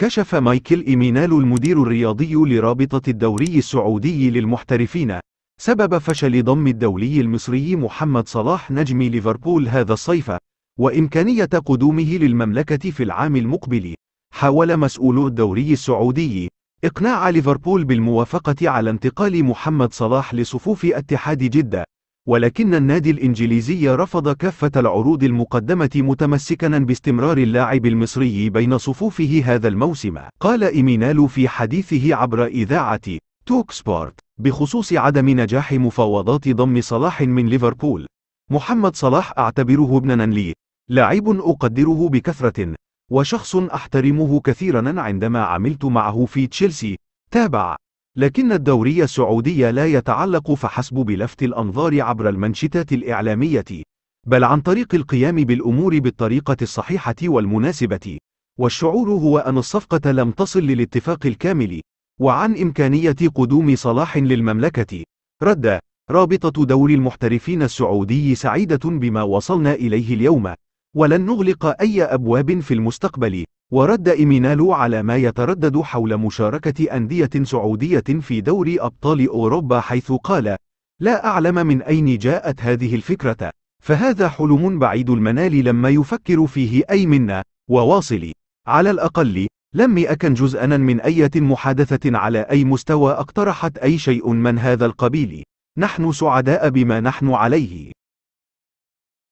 كشف مايكل إيمينال المدير الرياضي لرابطة الدوري السعودي للمحترفين سبب فشل ضم الدولي المصري محمد صلاح نجم ليفربول هذا الصيف وإمكانية قدومه للمملكة في العام المقبل حاول مسؤولو الدوري السعودي إقناع ليفربول بالموافقة على انتقال محمد صلاح لصفوف اتحاد جدة ولكن النادي الإنجليزي رفض كافة العروض المقدمة متمسكا باستمرار اللاعب المصري بين صفوفه هذا الموسم. قال إيمينالو في حديثه عبر إذاعة توك سبورت بخصوص عدم نجاح مفاوضات ضم صلاح من ليفربول. محمد صلاح أعتبره ابننا لي، لاعب أقدره بكثرة، وشخص أحترمه كثيرا عندما عملت معه في تشيلسي. تابع لكن الدوري السعودي لا يتعلق فحسب بلفت الأنظار عبر المنشطات الإعلامية، بل عن طريق القيام بالأمور بالطريقة الصحيحة والمناسبة، والشعور هو أن الصفقة لم تصل للاتفاق الكامل، وعن إمكانية قدوم صلاح للمملكة. رد رابطة دوري المحترفين السعودي سعيدة بما وصلنا إليه اليوم، ولن نغلق أي أبواب في المستقبل. ورد إيمينالو على ما يتردد حول مشاركة أندية سعودية في دوري أبطال أوروبا حيث قال: "لا أعلم من أين جاءت هذه الفكرة، فهذا حلم بعيد المنال لما يفكر فيه أي منا، وواصلي، على الأقل، لم أكن جزءا من أية محادثة على أي مستوى اقترحت أي شيء من هذا القبيل، نحن سعداء بما نحن عليه".